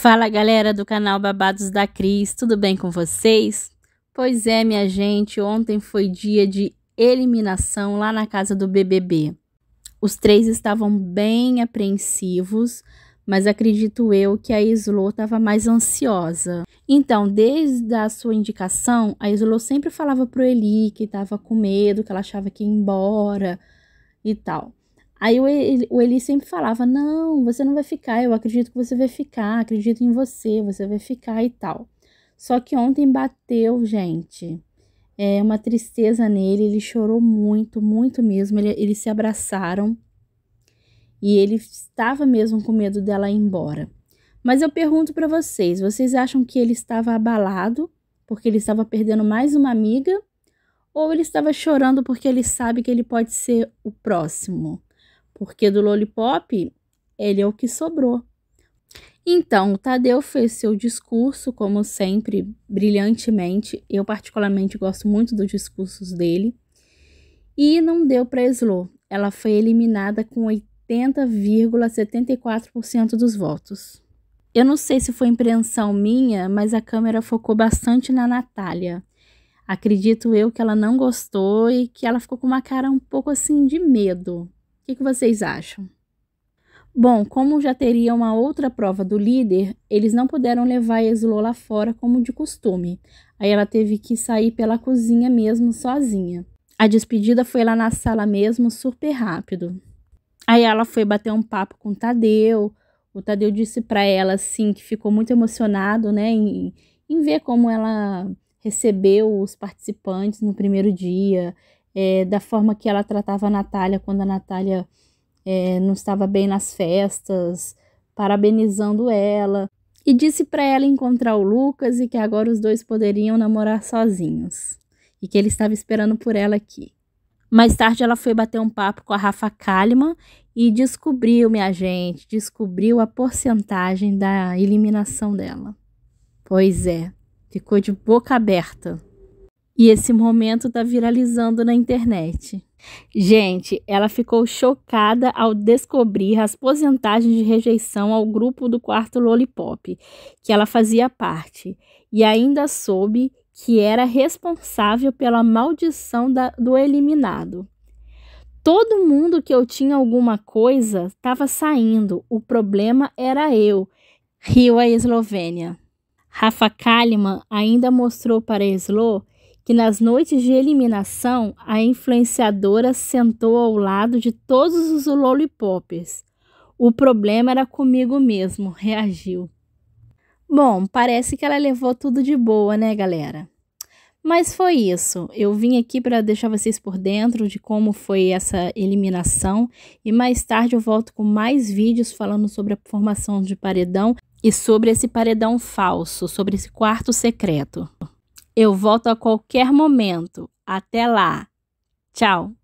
Fala galera do canal Babados da Cris, tudo bem com vocês? Pois é, minha gente, ontem foi dia de eliminação lá na casa do BBB. Os três estavam bem apreensivos, mas acredito eu que a Islô estava mais ansiosa. Então, desde a sua indicação, a Islô sempre falava pro Eli que estava com medo, que ela achava que ia embora e tal. Aí o Eli, o Eli, sempre falava: Não, você não vai ficar, eu acredito que você vai ficar, acredito em você, você vai ficar e tal. Só que ontem bateu, gente. É uma tristeza nele, ele chorou muito, muito mesmo. Ele, eles se abraçaram e ele estava mesmo com medo dela ir embora. Mas eu pergunto para vocês: vocês acham que ele estava abalado porque ele estava perdendo mais uma amiga? Ou ele estava chorando porque ele sabe que ele pode ser o próximo? porque do lollipop ele é o que sobrou. Então, o Tadeu fez seu discurso, como sempre, brilhantemente. Eu, particularmente, gosto muito dos discursos dele. E não deu para Slo. Ela foi eliminada com 80,74% dos votos. Eu não sei se foi impressão minha, mas a câmera focou bastante na Natália. Acredito eu que ela não gostou e que ela ficou com uma cara um pouco assim de medo que, que vocês acham? Bom, como já teria uma outra prova do líder, eles não puderam levar a Exlô lá fora como de costume. Aí ela teve que sair pela cozinha mesmo sozinha. A despedida foi lá na sala mesmo, super rápido. Aí ela foi bater um papo com o Tadeu. O Tadeu disse para ela assim que ficou muito emocionado, né, em, em ver como ela recebeu os participantes no primeiro dia, é, da forma que ela tratava a Natália quando a Natália é, não estava bem nas festas, parabenizando ela. E disse para ela encontrar o Lucas e que agora os dois poderiam namorar sozinhos. E que ele estava esperando por ela aqui. Mais tarde ela foi bater um papo com a Rafa Kalimann e descobriu, minha gente, descobriu a porcentagem da eliminação dela. Pois é, ficou de boca aberta. E esse momento está viralizando na internet. Gente, ela ficou chocada ao descobrir as posentagens de rejeição ao grupo do quarto Lollipop, que ela fazia parte, e ainda soube que era responsável pela maldição da, do eliminado. Todo mundo que eu tinha alguma coisa estava saindo, o problema era eu, riu a Eslovênia. Rafa Kalimann ainda mostrou para Slo que nas noites de eliminação a influenciadora sentou ao lado de todos os lollipops. O problema era comigo mesmo, reagiu. Bom, parece que ela levou tudo de boa, né, galera? Mas foi isso. Eu vim aqui para deixar vocês por dentro de como foi essa eliminação e mais tarde eu volto com mais vídeos falando sobre a formação de paredão e sobre esse paredão falso, sobre esse quarto secreto. Eu volto a qualquer momento. Até lá. Tchau.